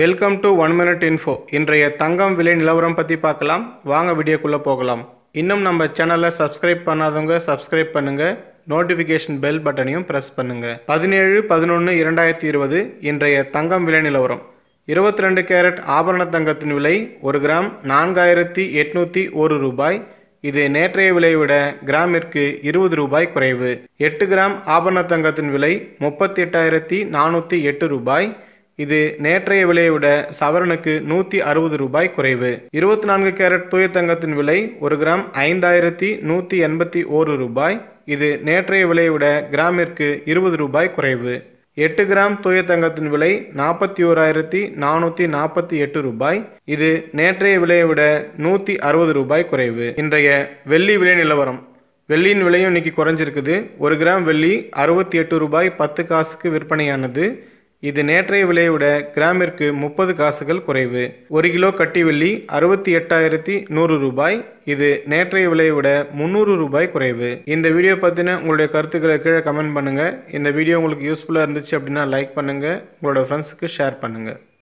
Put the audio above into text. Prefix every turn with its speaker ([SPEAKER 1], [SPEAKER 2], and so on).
[SPEAKER 1] welcome to one minute info இன்றைய தங்கம் விலை நிலவரம் பற்றி பார்க்கலாம் வாங்க வீடியோக்குள்ளே போகலாம் இன்னும் நம்ம சேனலை சப்ஸ்கிரைப் பண்ணாதவங்க சப்ஸ்கிரைப் பண்ணுங்கள் நோட்டிஃபிகேஷன் பெல் பட்டனையும் ப்ரெஸ் பண்ணுங்கள் பதினேழு பதினொன்று இரண்டாயிரத்தி இருபது இன்றைய தங்கம் விலை நிலவரம் இருபத்தி ரெண்டு கேரட் ஆபரண தங்கத்தின் விலை ஒரு கிராம் நான்காயிரத்தி எட்நூற்றி ஒரு ரூபாய் இது நேற்றைய விலையை விட கிராமிற்கு இருபது ரூபாய் குறைவு எட்டு கிராம் ஆபரண தங்கத்தின் விலை முப்பத்தி எட்டாயிரத்தி நானூற்றி எட்டு ரூபாய் இது நேற்றைய விலையை விட சவரனுக்கு நூற்றி அறுபது ரூபாய் குறைவு இருபத்தி நான்கு கேரட் தூய தங்கத்தின் விலை ஒரு கிராம் ஐந்தாயிரத்தி நூற்றி எண்பத்தி ஓரு ரூபாய் இது நேற்றைய விலையை விட கிராமிற்கு இருபது ரூபாய் குறைவு எட்டு கிராம் தூய தங்கத்தின் விலை நாற்பத்தி ஓராயிரத்தி நானூற்றி நாற்பத்தி எட்டு ரூபாய் இது நேற்றைய விலையை விட நூற்றி அறுபது ரூபாய் குறைவு இன்றைய வெள்ளி விலை நிலவரம் வெள்ளியின் விலையும் இன்னைக்கு குறைஞ்சிருக்குது ஒரு கிராம் வெள்ளி அறுபத்தி எட்டு ரூபாய் பத்து காசுக்கு விற்பனையானது இது நேற்றைய விலையை விட கிராமிற்கு முப்பது காசுகள் குறைவு ஒரு கிலோ கட்டி வெள்ளி அறுபத்தி எட்டாயிரத்தி நூறு ரூபாய் இது நேற்றைய விலையை விட முந்நூறு ரூபாய் குறைவு இந்த வீடியோ பற்றின உங்களுடைய கருத்துக்களை கீழே கமெண்ட் பண்ணுங்கள் இந்த வீடியோ உங்களுக்கு யூஸ்ஃபுல்லாக இருந்துச்சு அப்படின்னா லைக் பண்ணுங்கள் உங்களோட ஃப்ரெண்ட்ஸுக்கு ஷேர் பண்ணுங்கள்